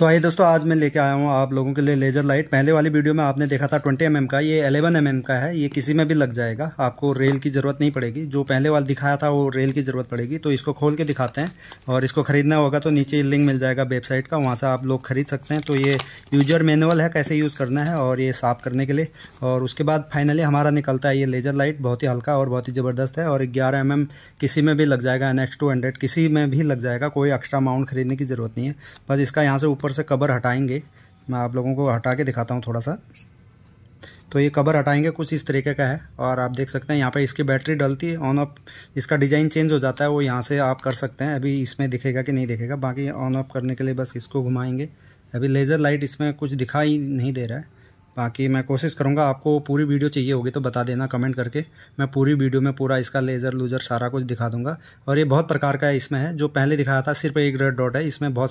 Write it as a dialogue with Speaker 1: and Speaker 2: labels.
Speaker 1: तो आइए दोस्तों आज मैं लेके आया हूँ आप लोगों के लिए लेजर लाइट पहले वाली वीडियो में आपने देखा था 20 एम mm का ये 11 एम mm का है ये किसी में भी लग जाएगा आपको रेल की ज़रूरत नहीं पड़ेगी जो पहले वाला दिखाया था वो रेल की ज़रूरत पड़ेगी तो इसको खोल के दिखाते हैं और इसको खरीदना होगा तो नीचे लिंक मिल जाएगा वेबसाइट का वहाँ से आप लोग खरीद सकते हैं तो ये यूजर मैनुअल है कैसे यूज़ करना है और ये साफ़ करने के लिए और उसके बाद फाइनली हमारा निकलता है ये लेजर लाइट बहुत ही हल्का और बहुत ही ज़बरदस्त है और ग्यारह एम किसी में भी लग जाएगा एन किसी में भी लग जाएगा कोई एक्स्ट्रा अमाउंट खरीदने की ज़रूरत नहीं है बस इसका यहाँ से ऊपर ऊपर से कबर हटाएंगे मैं आप लोगों को हटा के दिखाता हूँ थोड़ा सा तो ये कबर हटाएंगे कुछ इस तरीके का है और आप देख सकते हैं यहाँ पर इसकी बैटरी डलती है ऑन ऑफ इसका डिज़ाइन चेंज हो जाता है वो यहाँ से आप कर सकते हैं अभी इसमें दिखेगा कि नहीं दिखेगा बाकी ऑन ऑफ करने के लिए बस इसको घुमाएंगे अभी लेज़र लाइट इसमें कुछ दिखाई नहीं दे रहा है बाकी मैं कोशिश करूँगा आपको पूरी वीडियो चाहिए होगी तो बता देना कमेंट करके मैं पूरी वीडियो में पूरा इसका लेज़र लूज़र सारा कुछ दिखा दूंगा और ये बहुत प्रकार का इसमें है जो पहले दिखाया था सिर्फ एक रेड डॉट है इसमें बहुत